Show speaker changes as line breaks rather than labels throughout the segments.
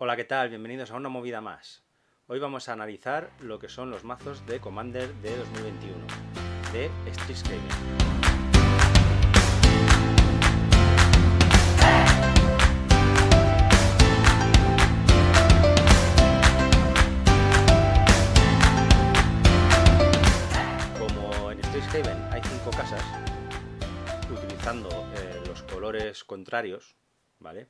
Hola, ¿qué tal? Bienvenidos a una movida más. Hoy vamos a analizar lo que son los mazos de Commander de 2021 de Como en Streetshaven hay cinco casas utilizando eh, los colores contrarios, ¿vale?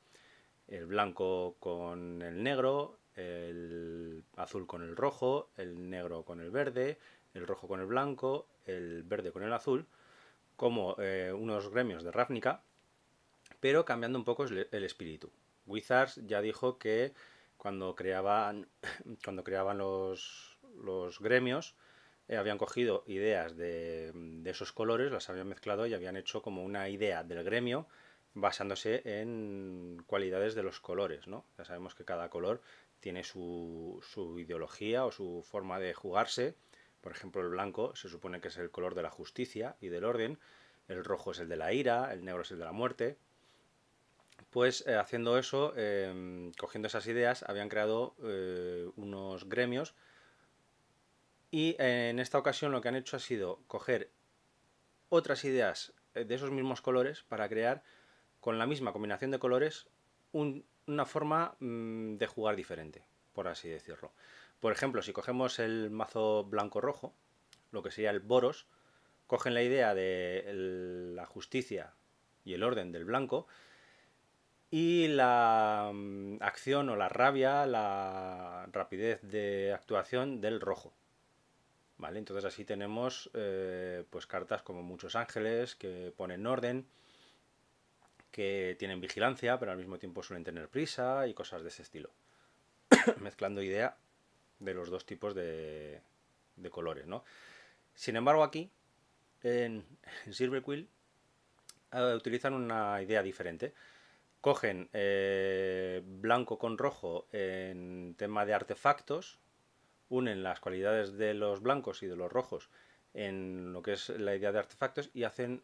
el blanco con el negro, el azul con el rojo, el negro con el verde, el rojo con el blanco, el verde con el azul, como eh, unos gremios de Ravnica, pero cambiando un poco el espíritu. Wizards ya dijo que cuando creaban, cuando creaban los, gremios, eh, habían cogido ideas de, de esos colores, las habían mezclado y habían hecho como una idea del gremio basándose en cualidades de los colores, ¿no? Ya sabemos que cada color tiene su, ideología o su forma de jugarse. Por ejemplo, el blanco se supone que es el color de la justicia y del orden, el rojo es el de la ira, el negro es el de la muerte. Pues eh, haciendo eso, em, cogiendo esas ideas, habían creado eh, unos gremios y en esta ocasión lo que han hecho ha sido coger otras ideas eh, de esos mismos colores para crear con la misma combinación de colores una forma mm, de jugar diferente, por así decirlo. Por ejemplo, si cogemos el mazo blanco-rojo, lo que sería el boros, cogen la idea de la justicia y el orden del blanco y la mm, acción o la rabia, la rapidez de actuación del rojo. ¿Vale? Entonces así tenemos eh, pues cartas como muchos ángeles que ponen orden, que tienen vigilancia, pero al mismo tiempo suelen tener prisa y cosas de ese estilo. Mezclando idea de los dos tipos de, de colores, ¿no? Sin embargo, aquí, en, Silver Quill, eh, utilizan una idea diferente. Cogen eh, blanco con rojo en tema de artefactos, unen las cualidades de los blancos y de los rojos en lo que es la idea de artefactos y hacen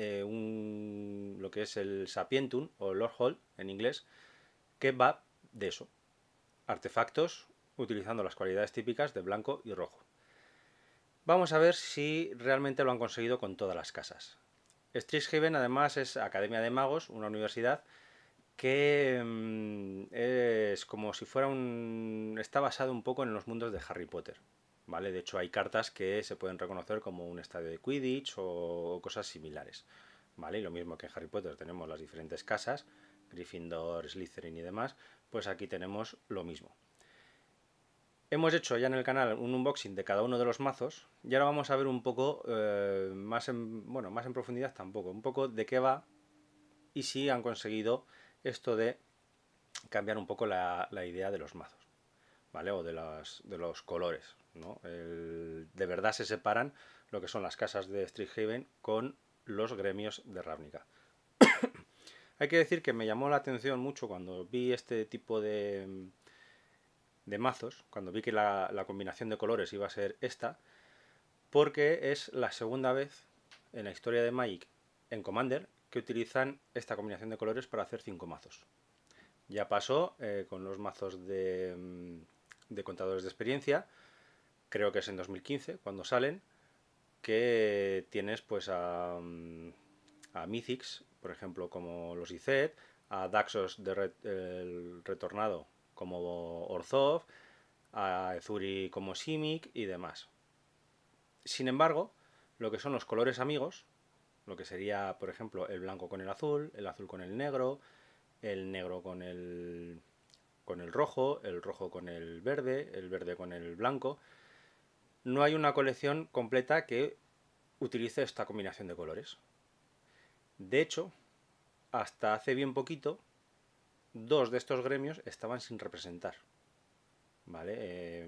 eh, un, lo que es el Sapientum o Lord Hall en inglés, que va de eso. Artefactos utilizando las cualidades típicas de blanco y rojo. Vamos a ver si realmente lo han conseguido con todas las casas. Strixhaven además es Academia de Magos, una universidad que mm, es como si fuera un... está basado un poco en los mundos de Harry Potter. De hecho, hay cartas que se pueden reconocer como un estadio de Quidditch o cosas similares, ¿vale? Y lo mismo que en Harry Potter tenemos las diferentes casas, Gryffindor, Slytherin y demás, pues aquí tenemos lo mismo. Hemos hecho ya en el canal un unboxing de cada uno de los mazos y ahora vamos a ver un poco eh, más, en, bueno, más en profundidad tampoco, un poco de qué va y si han conseguido esto de cambiar un poco la, idea de los mazos, ¿vale? O de, de los colores, de verdad se separan lo que son las casas de Haven con los gremios de Ravnica. Hay que decir que me llamó la atención mucho cuando vi este tipo de, de mazos, cuando vi que la, combinación de colores iba a ser esta, porque es la segunda vez en la historia de Magic en Commander que utilizan esta combinación de colores para hacer cinco mazos. Ya pasó eh, con los mazos de mm, contadores de experiencia, creo que es en 2015, cuando salen, que tienes pues a, a Mythics, por ejemplo, como los Izet, a Daxos de Retornado como Orzov, a Ezuri como Simic y demás. Sin embargo, lo que son los colores amigos, lo que sería, por ejemplo, el blanco con el azul, el azul con el negro, el negro con el, con el rojo, el rojo con el verde, el verde con el blanco, no hay una colección completa que utilice esta combinación de colores. De hecho, hasta hace bien poquito, dos de estos gremios estaban sin representar. ¿Vale?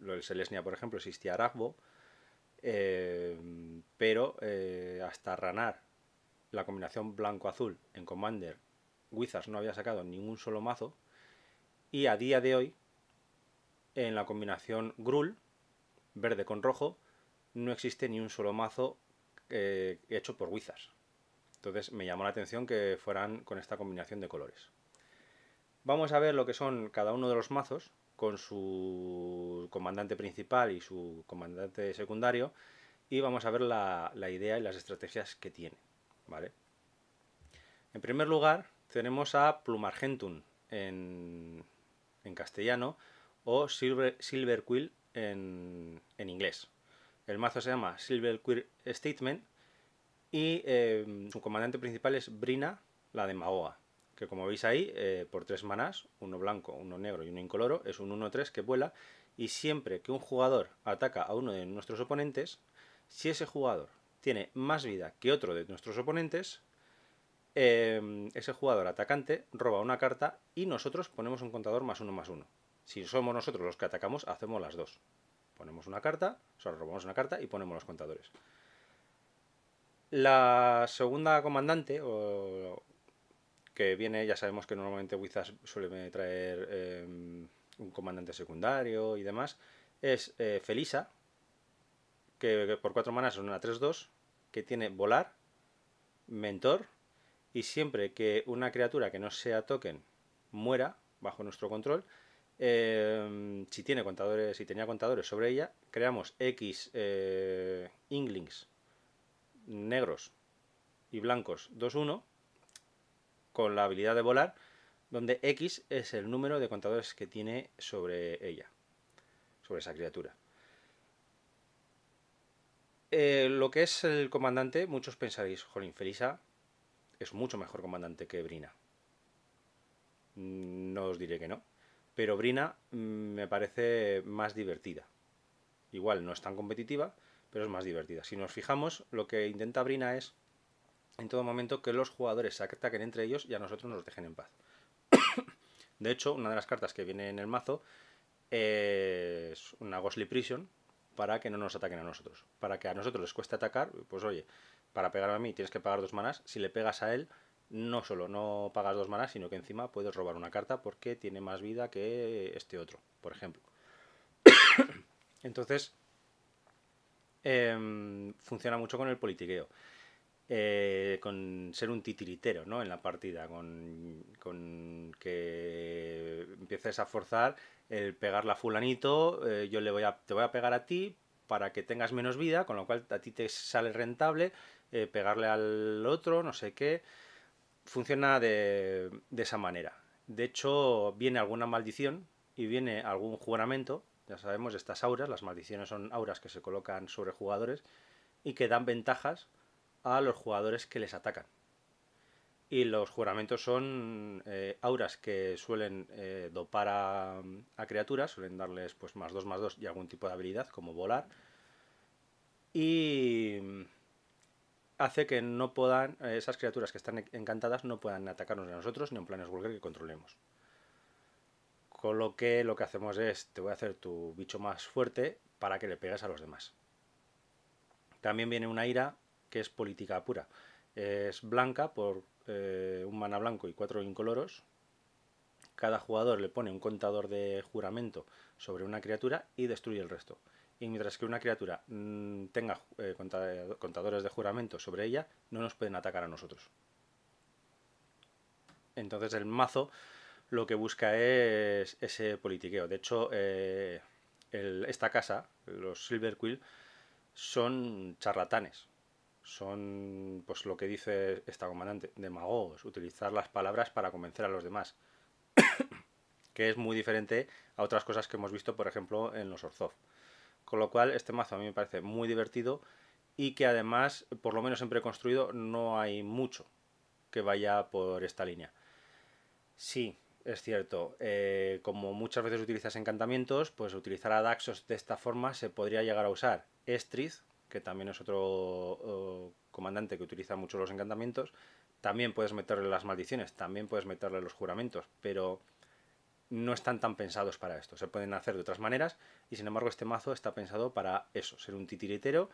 lo del Selesnia, por ejemplo, existía Aragbo, em, pero eh, hasta Ranar, la combinación blanco-azul en Commander, Wizards no había sacado ningún solo mazo, y a día de hoy, en la combinación grull verde con rojo, no existe ni un solo mazo eh, hecho por Wizards. Entonces me llamó la atención que fueran con esta combinación de colores. Vamos a ver lo que son cada uno de los mazos con su comandante principal y su comandante secundario y vamos a ver la, idea y las estrategias que tiene. ¿vale? En primer lugar tenemos a Plumargentum en, en castellano o Silver, Silver Quill en, inglés. El mazo se llama Silver Queer Statement y em, su comandante principal es Brina, la de Magoa, que como veis ahí, eh, por tres manás, uno blanco, uno negro y uno incoloro, es un 1-3 que vuela y siempre que un jugador ataca a uno de nuestros oponentes, si ese jugador tiene más vida que otro de nuestros oponentes, em, ese jugador atacante roba una carta y nosotros ponemos un contador más uno más uno. Si somos nosotros los que atacamos, hacemos las dos. Ponemos una carta, o robamos una carta y ponemos los contadores. La segunda comandante, o, que viene, ya sabemos que normalmente Wizards suele traer em, un comandante secundario y demás, es eh, Felisa, que, por cuatro manas es una 3-2, que tiene volar, mentor, y siempre que una criatura que no sea token muera bajo nuestro control, Em, si tiene contadores, si tenía contadores sobre ella, creamos X eh, inglings negros y blancos 2-1 con la habilidad de volar, donde X es el número de contadores que tiene sobre ella, sobre esa criatura. Eh, lo que es el comandante, muchos pensaréis, Jolín, Felisa es mucho mejor comandante que Brina. Mm, no os diré que no, pero Brina mm, me parece más divertida. Igual no es tan competitiva, pero es más divertida. Si nos fijamos, lo que intenta Brina es en todo momento que los jugadores se ataquen entre ellos y a nosotros nos dejen en paz. de hecho, una de las cartas que viene en el mazo es una Ghostly Prison para que no nos ataquen a nosotros. Para que a nosotros les cueste atacar, pues oye, para pegar a mí tienes que pagar dos manas, si le pegas a él no solo no pagas dos manas, sino que encima puedes robar una carta porque tiene más vida que este otro, por ejemplo. Entonces, em, funciona mucho con el politiqueo. Eh, con ser un titiritero ¿no? en la partida, con, que empieces a forzar el pegarle a fulanito, eh, yo le voy a, te voy a pegar a ti para que tengas menos vida, con lo cual a ti te sale rentable eh, pegarle al otro, no sé qué funciona de, esa manera. De hecho, viene alguna maldición y viene algún juramento. Ya sabemos, estas auras, las maldiciones son auras que se colocan sobre jugadores y que dan ventajas a los jugadores que les atacan. Y los juramentos son eh, auras que suelen eh, dopar a, criaturas, suelen darles pues más 2 más dos y algún tipo de habilidad, como volar. Y hace que no puedan, eh, esas criaturas que están encantadas no puedan atacarnos a nosotros ni en planes Planeswalker que controlemos. Con lo que lo que hacemos es, te voy a hacer tu bicho más fuerte para que le pegues a los demás. También viene una ira que es política pura. Es blanca por eh, un mana blanco y cuatro incoloros. Cada jugador le pone un contador de juramento sobre una criatura y destruye el resto y mientras que una criatura mm, tenga eh, contadores de juramento sobre ella, no nos pueden atacar a nosotros. Entonces el mazo lo que busca es ese politiqueo. De hecho, eh, esta casa, los Silver son charlatanes. Son, pues lo que dice esta comandante, demagogos, utilizar las palabras para convencer a los demás. que es muy diferente a otras cosas que hemos visto, por ejemplo, en los Orzov con lo cual, este mazo a mí me parece muy divertido y que además, por lo menos en preconstruido, no hay mucho que vaya por esta línea. Sí, es cierto. Eh, como muchas veces utilizas encantamientos, pues utilizar a Daxos de esta forma se podría llegar a usar. Estriz, que también es otro comandante que utiliza mucho los encantamientos. También puedes meterle las maldiciones, también puedes meterle los juramentos, pero no están tan pensados para esto. Se pueden hacer de otras maneras y sin embargo este mazo está pensado para eso, ser un titiritero.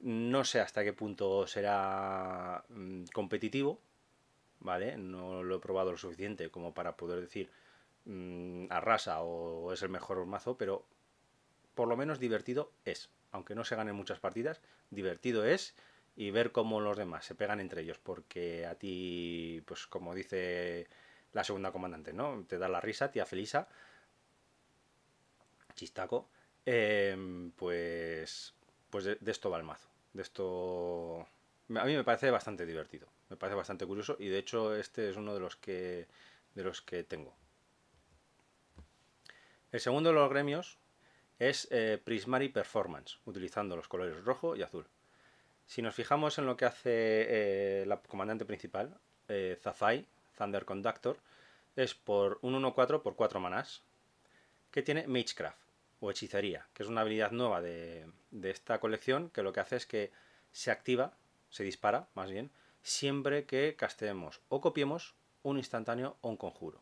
No sé hasta qué punto será mm, competitivo, ¿vale? No lo he probado lo suficiente como para poder decir mm, arrasa o es el mejor mazo, pero por lo menos divertido es. Aunque no se ganen muchas partidas, divertido es y ver cómo los demás se pegan entre ellos, porque a ti, pues como dice la segunda comandante, ¿no? Te da la risa, tía Felisa. Chistaco. Em, pues. Pues de, esto va el mazo. De esto. A mí me parece bastante divertido. Me parece bastante curioso. Y de hecho, este es uno de los que. de los que tengo. El segundo de los gremios es eh, Prismari Performance, utilizando los colores rojo y azul. Si nos fijamos en lo que hace eh, la comandante principal, eh, Zafai, Thunder Conductor, es por un 1-4 por 4 manás, que tiene Magecraft, o hechicería, que es una habilidad nueva de, esta colección, que lo que hace es que se activa, se dispara, más bien, siempre que castemos o copiemos un instantáneo o un conjuro.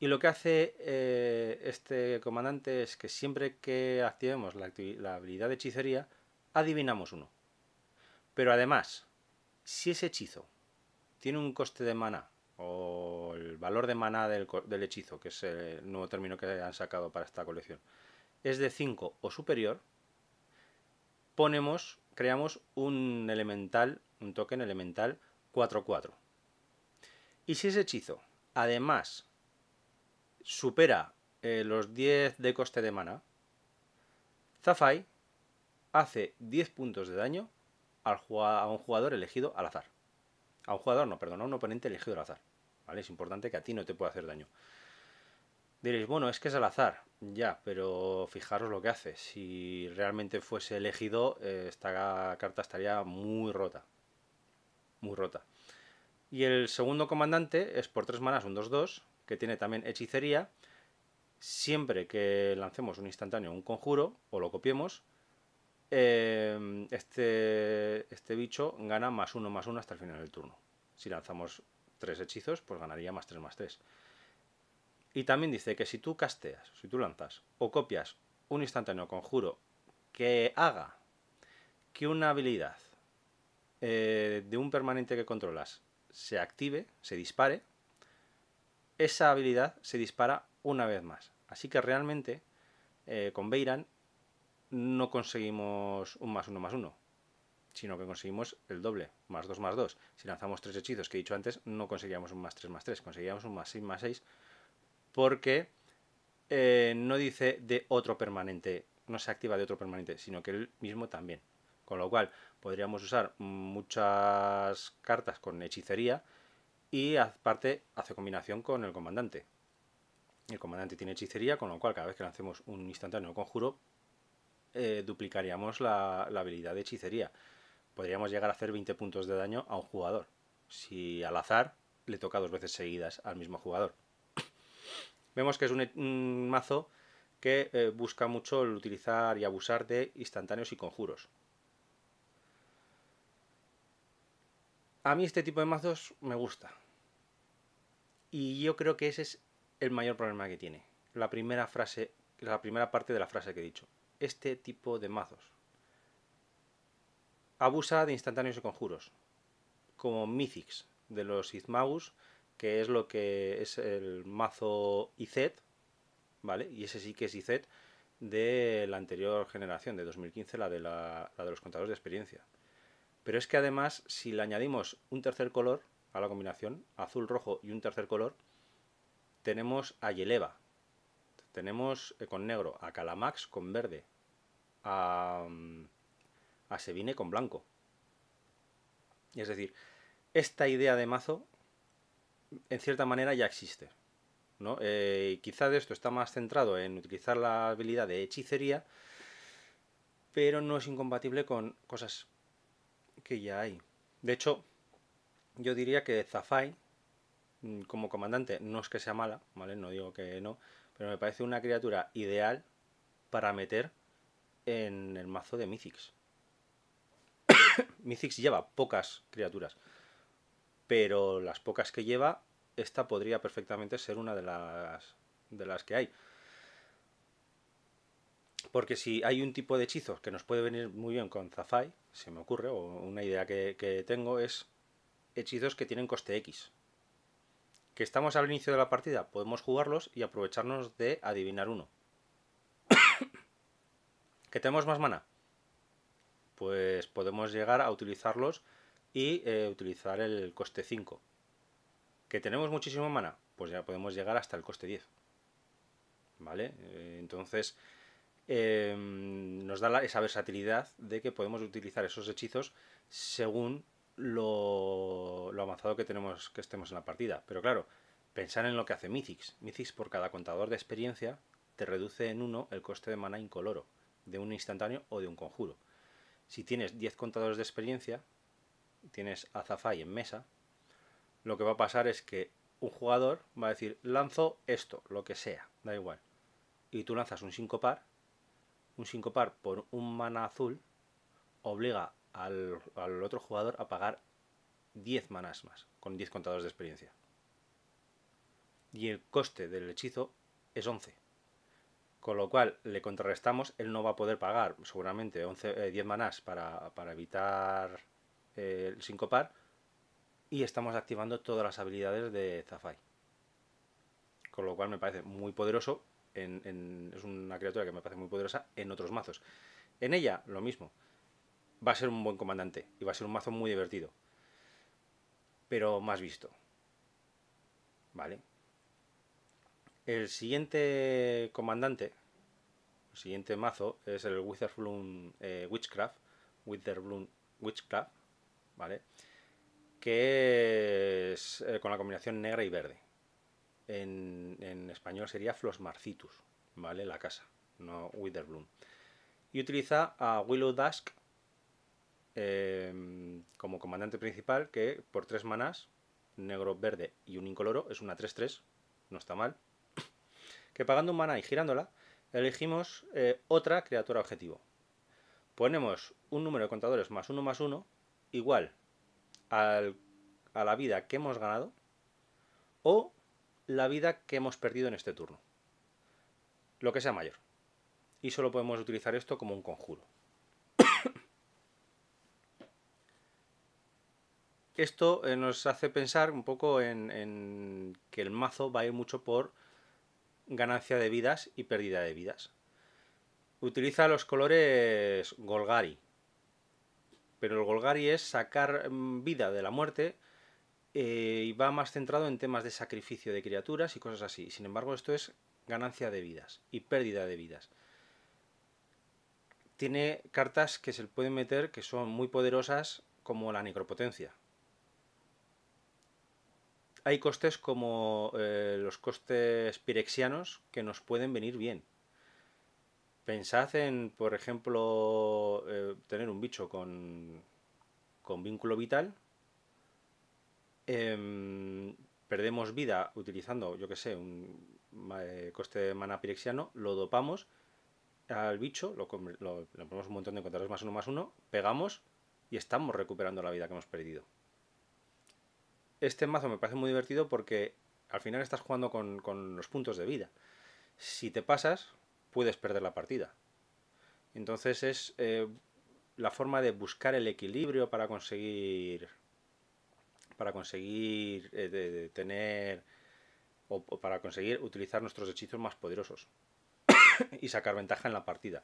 Y lo que hace eh, este comandante es que siempre que activemos la, habilidad de hechicería, adivinamos uno. Pero además, si ese hechizo tiene un coste de mana o el valor de maná del, hechizo, que es el nuevo término que han sacado para esta colección, es de 5 o superior, ponemos, creamos un elemental, un token elemental 4-4. Y si ese hechizo, además, supera eh, los 10 de coste de mana Zafai hace 10 puntos de daño a un jugador elegido al azar. A un jugador no, perdón, a un oponente elegido al azar. ¿Vale? Es importante que a ti no te pueda hacer daño. Diréis, bueno, es que es al azar, ya, pero fijaros lo que hace. Si realmente fuese elegido, eh, esta carta estaría muy rota. Muy rota. Y el segundo comandante es por tres manas, un 2-2, que tiene también hechicería. Siempre que lancemos un instantáneo, un conjuro, o lo copiemos, Em, este, este bicho gana más uno más uno hasta el final del turno. Si lanzamos tres hechizos, pues ganaría más tres, más tres Y también dice que si tú casteas, si tú lanzas o copias un instantáneo conjuro que haga que una habilidad eh, de un permanente que controlas se active, se dispare, esa habilidad se dispara una vez más. Así que realmente eh, con Beiran no conseguimos un más uno más uno, sino que conseguimos el doble, más dos más dos. Si lanzamos tres hechizos que he dicho antes, no conseguíamos un más tres más tres, conseguíamos un más seis más seis, porque eh, no dice de otro permanente, no se activa de otro permanente, sino que el mismo también. Con lo cual, podríamos usar muchas cartas con hechicería y aparte hace combinación con el comandante. El comandante tiene hechicería, con lo cual cada vez que lancemos un instantáneo conjuro, eh, duplicaríamos la, habilidad de hechicería. Podríamos llegar a hacer 20 puntos de daño a un jugador. Si al azar le toca dos veces seguidas al mismo jugador. Vemos que es un, mazo que eh, busca mucho el utilizar y abusar de instantáneos y conjuros. A mí este tipo de mazos me gusta. Y yo creo que ese es el mayor problema que tiene. La primera frase, la primera parte de la frase que he dicho este tipo de mazos. Abusa de instantáneos y conjuros, como Mythics de los Izmagus, que es lo que es el mazo IZ, ¿vale? Y ese sí que es IZ de la anterior generación, de 2015, la la de los contadores de experiencia. Pero es que además, si le añadimos un tercer color a la combinación, azul, rojo y un tercer color, tenemos a Yeleva, tenemos eh, con negro a Calamax con verde, a, mm, a Sevine con blanco. Es decir, esta idea de mazo, en cierta manera, ya existe. ¿no? Eh, quizá de esto está más centrado en utilizar la habilidad de hechicería, pero no es incompatible con cosas que ya hay. De hecho, yo diría que Zafai, mm, como comandante, no es que sea mala, ¿vale? No digo que no, pero me parece una criatura ideal para meter en el mazo de Mythics. Mythics lleva pocas criaturas. Pero las pocas que lleva, esta podría perfectamente ser una de las, de las que hay. Porque si hay un tipo de hechizos que nos puede venir muy bien con Zafai, se me ocurre, o una idea que tengo es hechizos que tienen coste X que estamos al inicio de la partida, podemos jugarlos y aprovecharnos de adivinar uno. ¿Que tenemos más mana? Pues podemos llegar a utilizarlos y eh, utilizar el coste 5. ¿Que tenemos muchísima mana? Pues ya podemos llegar hasta el coste 10. ¿Vale? Eh, entonces em, nos da esa versatilidad de que podemos utilizar esos hechizos según lo, avanzado que tenemos que estemos en la partida. Pero claro, pensar en lo que hace Mythix. Mythix por cada contador de experiencia te reduce en uno el coste de mana incoloro, de un instantáneo o de un conjuro. Si tienes 10 contadores de experiencia, tienes a en mesa, lo que va a pasar es que un jugador va a decir, lanzo esto, lo que sea, da igual. Y tú lanzas un 5 par, un 5 par por un mana azul, obliga al, otro jugador a pagar 10 manás más, con 10 contadores de experiencia. Y el coste del hechizo es 11. Con lo cual le contrarrestamos, él no va a poder pagar seguramente 10 eh, manás para, evitar el eh, el sincopar. Y estamos activando todas las habilidades de Zafai. Con lo cual me parece muy poderoso. es una criatura que me parece muy poderosa en otros mazos. En ella, lo mismo va a ser un buen comandante y va a ser un mazo muy divertido. Pero más visto. ¿Vale? El siguiente comandante, el siguiente mazo, es el Wither eh, Witchcraft. Bloom Witchcraft, ¿vale? Que es eh, con la combinación negra y verde. En, español sería Flosmarcitus, ¿vale? La casa, no Witherbloom. Y utiliza a Willow Dusk Em, como comandante principal, que por tres manas, negro, verde y un incoloro, es una 3-3, no está mal, que pagando un maná y girándola, elegimos eh, otra criatura objetivo. Ponemos un número de contadores más uno más uno, igual a la vida que hemos ganado o la vida que hemos perdido en este turno. Lo que sea mayor. Y solo podemos utilizar esto como un conjuro. esto eh, nos hace pensar un poco en, que el mazo va mucho por ganancia de vidas y pérdida de vidas. Utiliza los colores Golgari. Pero el Golgari es sacar mm, vida de la muerte eh, y va más centrado en temas de sacrificio de criaturas y cosas así. Sin embargo, esto es ganancia de vidas y pérdida de vidas. Tiene cartas que se pueden meter que son muy poderosas como la necropotencia hay costes como eh, los costes pirexianos que nos pueden venir bien. Pensad en, por ejemplo, eh, tener un bicho con, vínculo vital. Em, perdemos vida utilizando, yo que sé, un eh, coste de mana pirexiano, lo dopamos al bicho, lo, ponemos un montón de contratos, más uno más uno, pegamos y estamos recuperando la vida que hemos perdido este mazo me parece muy divertido porque al final estás jugando con, los puntos de vida. Si te pasas, puedes perder la partida. Entonces es eh, la forma de buscar el equilibrio para conseguir para conseguir eh, tener o, para conseguir utilizar nuestros hechizos más poderosos y sacar ventaja en la partida.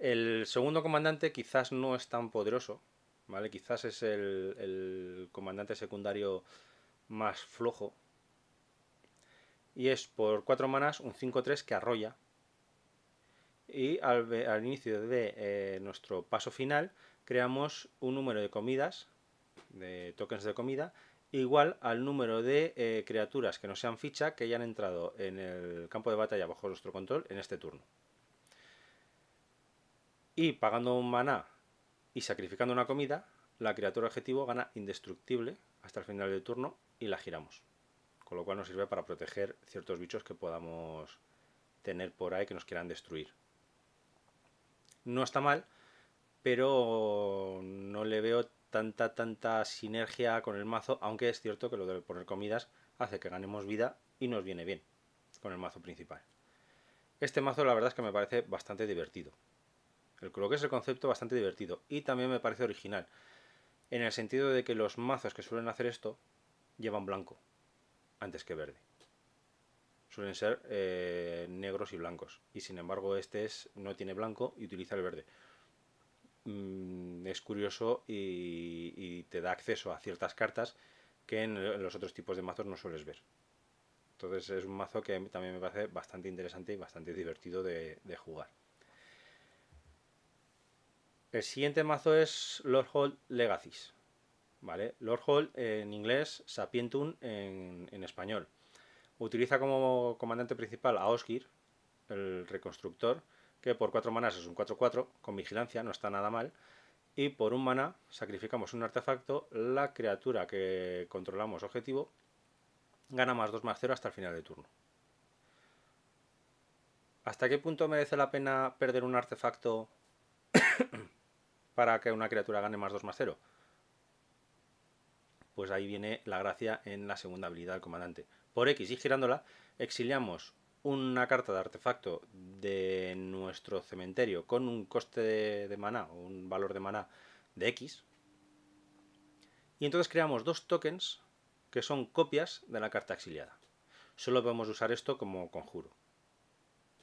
El segundo comandante quizás no es tan poderoso ¿vale? Quizás es el, comandante secundario más flojo. Y es por 4 manas un 5-3 que arrolla. Y al, inicio de eh, nuestro paso final creamos un número de comidas, de tokens de comida, igual al número de eh, criaturas que no sean ficha que hayan entrado en el campo de batalla bajo nuestro control en este turno. Y pagando un maná y sacrificando una comida, la criatura objetivo gana indestructible hasta el final del turno y la giramos. Con lo cual nos sirve para proteger ciertos bichos que podamos tener por ahí que nos quieran destruir. No está mal, pero no le veo tanta, tanta sinergia con el mazo, aunque es cierto que lo de poner comidas hace que ganemos vida y nos viene bien con el mazo principal. Este mazo la verdad es que me parece bastante divertido. Creo que es el concepto bastante divertido y también me parece original, en el sentido de que los mazos que suelen hacer esto llevan blanco antes que verde. Suelen ser eh, negros y blancos y sin embargo este es, no tiene blanco y utiliza el verde. Mm, es curioso y, te da acceso a ciertas cartas que en los otros tipos de mazos no sueles ver. Entonces es un mazo que también me parece bastante interesante y bastante divertido de jugar. El siguiente mazo es Lord Hall Legacies. ¿Vale? Lord Hall eh, en inglés, Sapientum en, español. Utiliza como comandante principal a Oskir, el reconstructor, que por 4 manas es un 4-4, con vigilancia, no está nada mal. Y por un mana sacrificamos un artefacto, la criatura que controlamos objetivo gana más 2 más 0 hasta el final de turno. ¿Hasta qué punto merece la pena perder un artefacto para que una criatura gane más 2 más 0? Pues ahí viene la gracia en la segunda habilidad del comandante. Por X y girándola, exiliamos una carta de artefacto de nuestro cementerio con un coste de, maná o un valor de maná de X. Y entonces creamos dos tokens que son copias de la carta exiliada. Solo podemos usar esto como conjuro.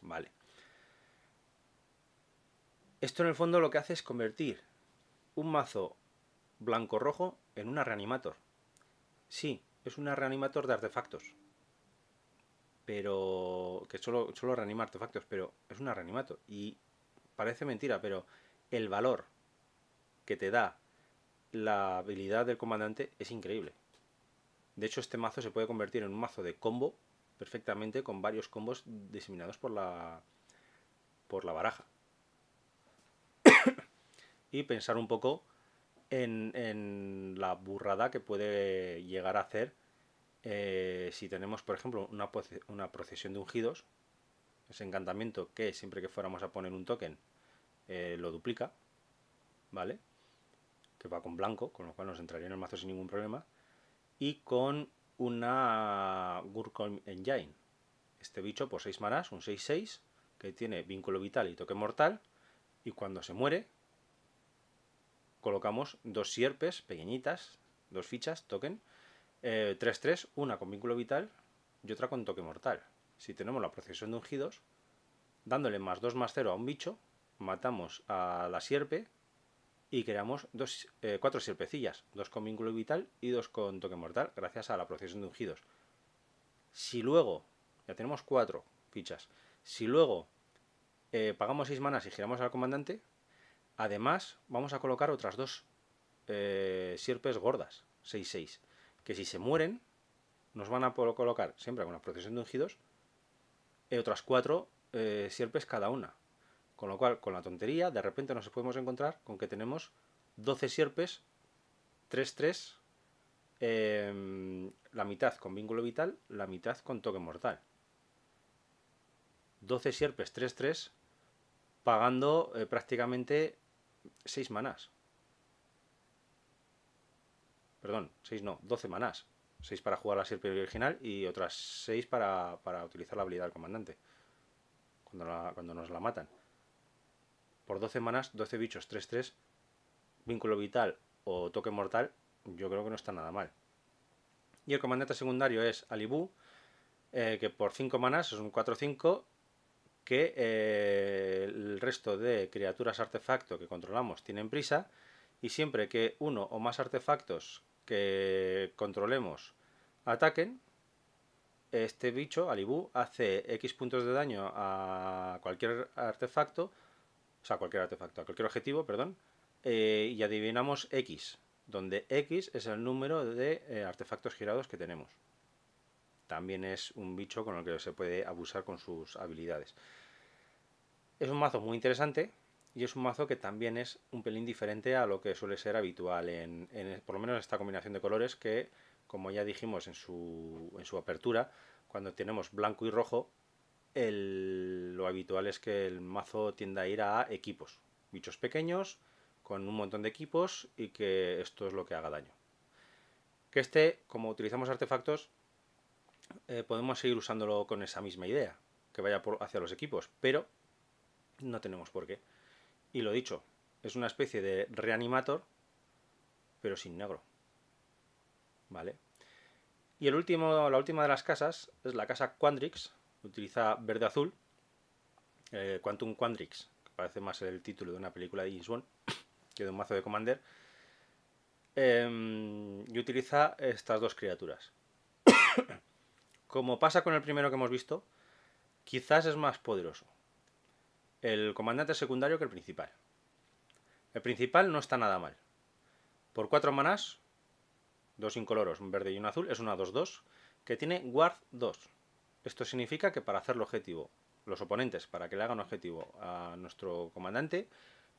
Vale. Esto en el fondo lo que hace es convertir un mazo blanco-rojo en una reanimator. Sí, es una reanimator de artefactos. Pero. que solo, solo reanima artefactos, pero es una reanimator. Y parece mentira, pero el valor que te da la habilidad del comandante es increíble. De hecho, este mazo se puede convertir en un mazo de combo perfectamente con varios combos diseminados por la por la baraja y pensar un poco en, la burrada que puede llegar a hacer eh, si tenemos, por ejemplo, una, una procesión de ungidos, ese encantamiento que siempre que fuéramos a poner un token eh, lo duplica, ¿vale? Que va con blanco, con lo cual nos entraría en el mazo sin ningún problema, y con una en Engine. Este bicho por pues, 6 manas un 6-6, que tiene vínculo vital y toque mortal, y cuando se muere, colocamos dos sierpes pequeñitas, dos fichas, token, 3-3, eh, una con vínculo vital y otra con toque mortal. Si tenemos la procesión de ungidos, dándole más 2 más 0 a un bicho, matamos a la sierpe y creamos dos, eh, cuatro sierpecillas, dos con vínculo vital y dos con toque mortal, gracias a la procesión de ungidos. Si luego, ya tenemos cuatro fichas, si luego eh, pagamos seis manas y giramos al comandante, Además, vamos a colocar otras dos eh, sierpes gordas, 6-6, que si se mueren, nos van a colocar, siempre con la procesión de ungidos, eh, otras cuatro eh, sierpes cada una. Con lo cual, con la tontería, de repente nos podemos encontrar con que tenemos 12 sierpes, 3-3, em, la mitad con vínculo vital, la mitad con toque mortal. 12 sierpes, 3-3, pagando prácticamente 6 manas. Perdón, 6 no, 12 manas. 6 para jugar la serpiente original y otras 6 para, utilizar la habilidad del comandante. Cuando, la, cuando nos la matan. Por 12 manas, 12 bichos, 3-3. Vínculo vital o toque mortal, yo creo que no está nada mal. Y el comandante secundario es Alibú, eh, que por 5 manas es un 4-5 que eh, el resto de criaturas artefacto que controlamos tienen prisa y siempre que uno o más artefactos que controlemos ataquen, este bicho, Alibú, hace X puntos de daño a cualquier artefacto, o sea, cualquier artefacto, a cualquier objetivo, perdón, eh, y adivinamos X, donde X es el número de eh, artefactos girados que tenemos también es un bicho con el que se puede abusar con sus habilidades. Es un mazo muy interesante y es un mazo que también es un pelín diferente a lo que suele ser habitual en, por lo menos esta combinación de colores que, como ya dijimos en su, apertura, cuando tenemos blanco y rojo, lo habitual es que el mazo tienda a ir a equipos, bichos pequeños, con un montón de equipos y que esto es lo que haga daño. Que este, como utilizamos artefactos, eh, podemos seguir usándolo con esa misma idea, que vaya por, hacia los equipos, pero no tenemos por qué. Y lo dicho, es una especie de reanimator, pero sin negro. ¿Vale? Y el último, la última de las casas es la casa Quandrix, utiliza verde-azul, eh, Quantum Quandrix, que parece más el título de una película de James que de un mazo de Commander, em, y utiliza estas dos criaturas. como pasa con el primero que hemos visto, quizás es más poderoso. El comandante secundario que el principal. El principal no está nada mal. Por cuatro manás, dos incoloros, un verde y un azul, es una 2-2, que tiene guard 2. Esto significa que para hacer el objetivo, los oponentes, para que le hagan objetivo a nuestro comandante,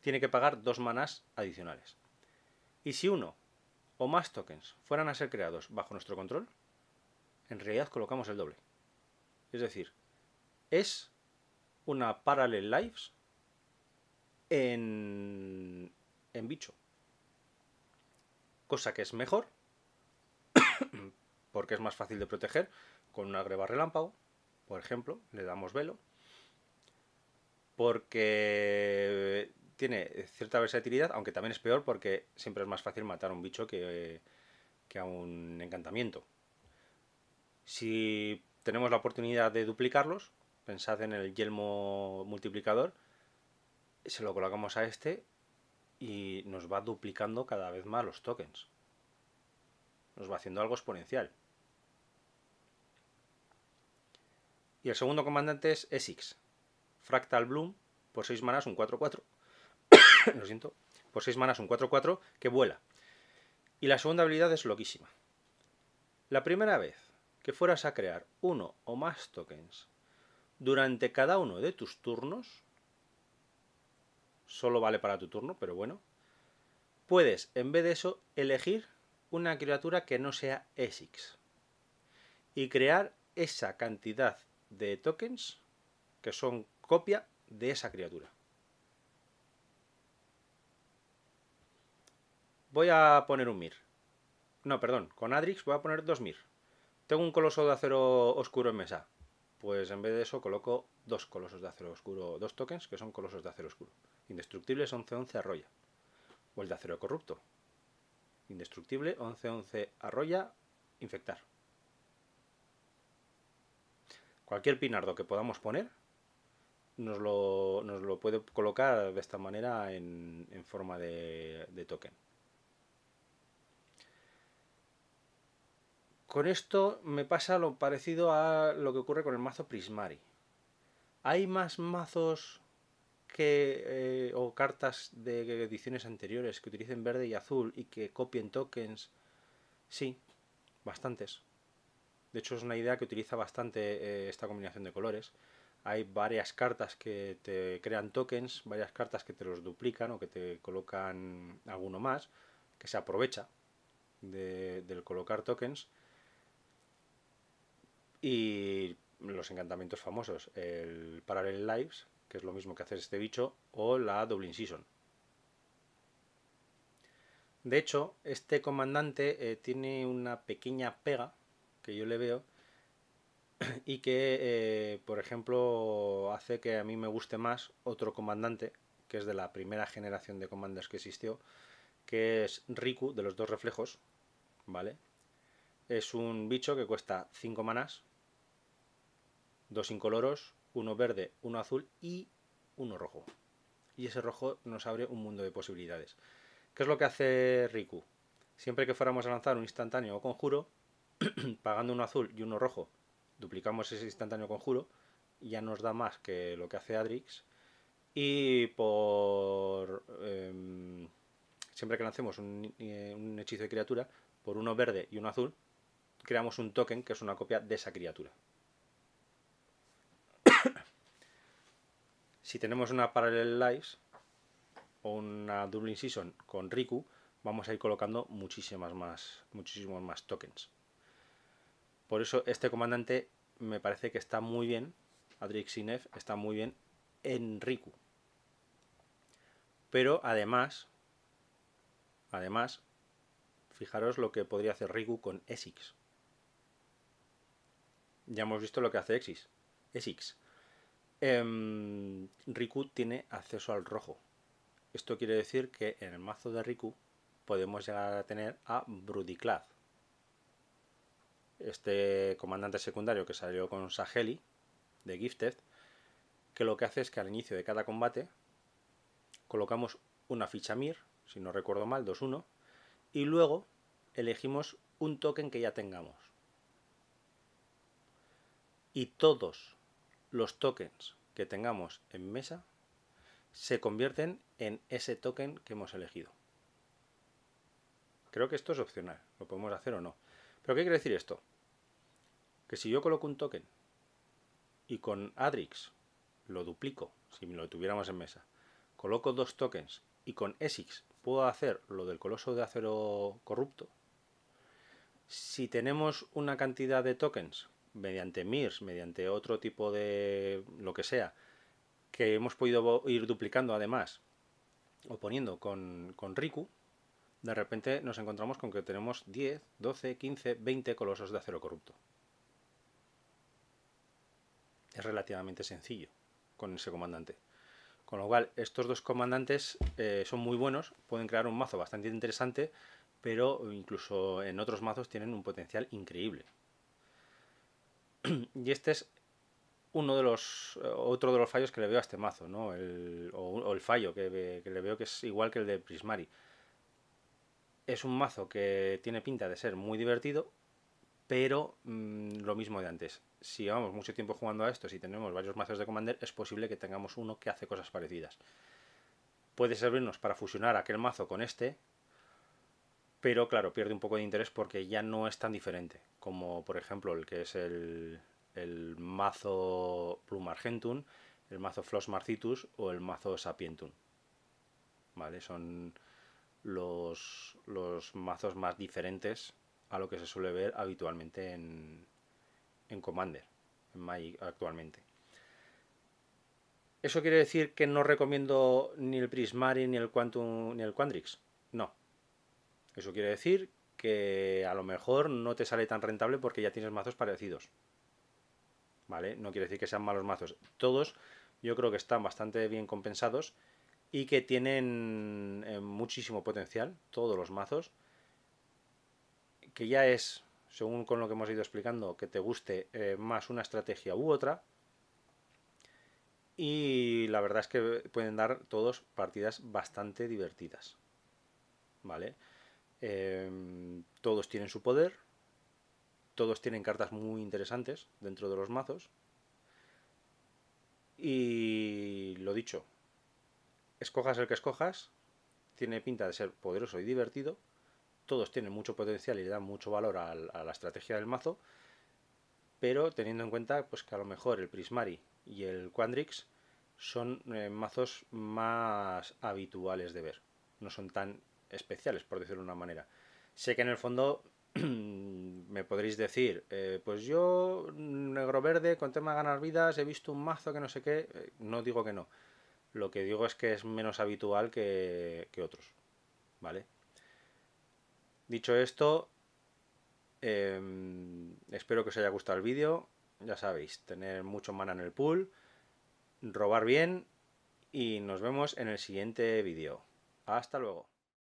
tiene que pagar dos manás adicionales. Y si uno o más tokens fueran a ser creados bajo nuestro control, en realidad colocamos el doble. Es decir, es una Parallel Lives en, bicho. Cosa que es mejor, porque es más fácil de proteger con una greba relámpago, por ejemplo, le damos velo, porque tiene cierta versatilidad, aunque también es peor porque siempre es más fácil matar a un bicho que, que a un encantamiento. Si tenemos la oportunidad de duplicarlos, pensad en el yelmo multiplicador, se lo colocamos a este y nos va duplicando cada vez más los tokens. Nos va haciendo algo exponencial. Y el segundo comandante es Essex. Fractal Bloom, por 6 manas un 4-4. lo siento. Por 6 manas un 4-4 que vuela. Y la segunda habilidad es loquísima. La primera vez que fueras a crear uno o más tokens durante cada uno de tus turnos, solo vale para tu turno, pero bueno, puedes en vez de eso elegir una criatura que no sea Essex y crear esa cantidad de tokens que son copia de esa criatura. Voy a poner un Mir. No, perdón, con Adrix voy a poner dos Mir. Tengo un coloso de acero oscuro en mesa. Pues en vez de eso coloco dos colosos de acero oscuro, dos tokens que son colosos de acero oscuro. Indestructibles 11-11 arroya. O el de acero corrupto. Indestructible 11-11 arroya, infectar. Cualquier pinardo que podamos poner nos lo, puede colocar de esta manera en, forma de token. Con esto me pasa lo parecido a lo que ocurre con el mazo Prismari. Hay más mazos que eh, o cartas de ediciones anteriores que utilicen verde y azul y que copien tokens. Sí, bastantes. De hecho es una idea que utiliza bastante eh, esta combinación de colores. Hay varias cartas que te crean tokens, varias cartas que te los duplican o que te colocan alguno más, que se aprovecha del colocar tokens y los encantamientos famosos, el Parallel Lives, que es lo mismo que hacer este bicho, o la Dublin Season. De hecho, este comandante eh, tiene una pequeña pega que yo le veo y que, eh, por ejemplo, hace que a mí me guste más otro comandante, que es de la primera generación de comandos que existió, que es Riku, de los dos reflejos, ¿vale? Es un bicho que cuesta 5 manas, dos incoloros, uno verde, uno azul y uno rojo. Y ese rojo nos abre un mundo de posibilidades. ¿Qué es lo que hace Riku? Siempre que fuéramos a lanzar un instantáneo o conjuro, pagando uno azul y uno rojo, duplicamos ese instantáneo conjuro, ya nos da más que lo que hace Adrix. Y por... Em, siempre que lancemos eh, un hechizo de criatura, por uno verde y uno azul, creamos un token que es una copia de esa criatura. si tenemos una Parallel Lives o una Dublin Season con Riku, vamos a ir colocando muchísimas más, muchísimos más tokens. Por eso este comandante me parece que está muy bien, Adrix sinef está muy bien en Riku. Pero además, además, fijaros lo que podría hacer Riku con Essex. Ya hemos visto lo que hace Essex. Em, Riku tiene acceso al rojo. Esto quiere decir que en el mazo de Riku podemos llegar a tener a Brudiclad. Este comandante secundario que salió con Saheli de Gifted, que lo que hace es que al inicio de cada combate colocamos una ficha Mir, si no recuerdo mal, 2-1, y luego elegimos un token que ya tengamos. Y todos los tokens que tengamos en mesa se convierten en ese token que hemos elegido. Creo que esto es opcional, lo podemos hacer o no. Pero ¿qué quiere decir esto? Que si yo coloco un token y con Adrix lo duplico, si lo tuviéramos en mesa, coloco dos tokens y con ESIX puedo hacer lo del coloso de acero corrupto, si tenemos una cantidad de tokens mediante MIRS, mediante otro tipo de lo que sea, que hemos podido ir duplicando además o poniendo con, Riku, de repente nos encontramos con que tenemos 10, 12, 15, 20 colosos de acero corrupto. Es relativamente sencillo con ese comandante. Con lo cual, estos dos comandantes eh, son muy buenos, pueden crear un mazo bastante interesante, pero incluso en otros mazos tienen un potencial increíble. y este es uno de los eh, otro de los fallos que le veo a este mazo, ¿no? El, o, el fallo que, le veo que es igual que el de Prismari. Es un mazo que tiene pinta de ser muy divertido, pero mm, lo mismo de antes. Si llevamos mucho tiempo jugando a esto, si tenemos varios mazos de Commander, es posible que tengamos uno que hace cosas parecidas. Puede servirnos para fusionar aquel mazo con este, pero claro, pierde un poco de interés porque ya no es tan diferente como por ejemplo el que es el, mazo Plum el mazo Floss Marcitus o el mazo Sapientum. ¿Vale? Son los, mazos más diferentes a lo que se suele ver habitualmente en, Commander, en actualmente. ¿Eso quiere decir que no recomiendo ni el Prismari ni el Quantum ni el Quandrix? No, eso quiere decir que a lo mejor no te sale tan rentable porque ya tienes mazos parecidos. ¿Vale? No quiere decir que sean malos mazos. Todos yo creo que están bastante bien compensados y que tienen eh, muchísimo potencial, todos los mazos, que ya es, según con lo que hemos ido explicando, que te guste eh, más una estrategia u otra. Y la verdad es que pueden dar todos partidas bastante divertidas. ¿Vale? Em, todos tienen su poder, todos tienen cartas muy interesantes dentro de los mazos. Y lo dicho, escojas el que escojas, tiene pinta de ser poderoso y divertido, todos tienen mucho potencial y le dan mucho valor a, la estrategia del mazo, pero teniendo en cuenta pues, que a lo mejor el Prismari y el Quandrix son eh, mazos más habituales de ver, no son tan especiales, por decirlo de una manera. Sé que en el fondo me podréis decir, eh, pues yo, negro verde, con tema de ganar vidas, he visto un mazo que no sé qué, eh, no digo que no. Lo que digo es que es menos habitual que, que otros. ¿Vale? Dicho esto, em, espero que os haya gustado el vídeo. Ya sabéis, tener mucho mana en el pool, robar bien y nos vemos en el siguiente vídeo. Hasta luego.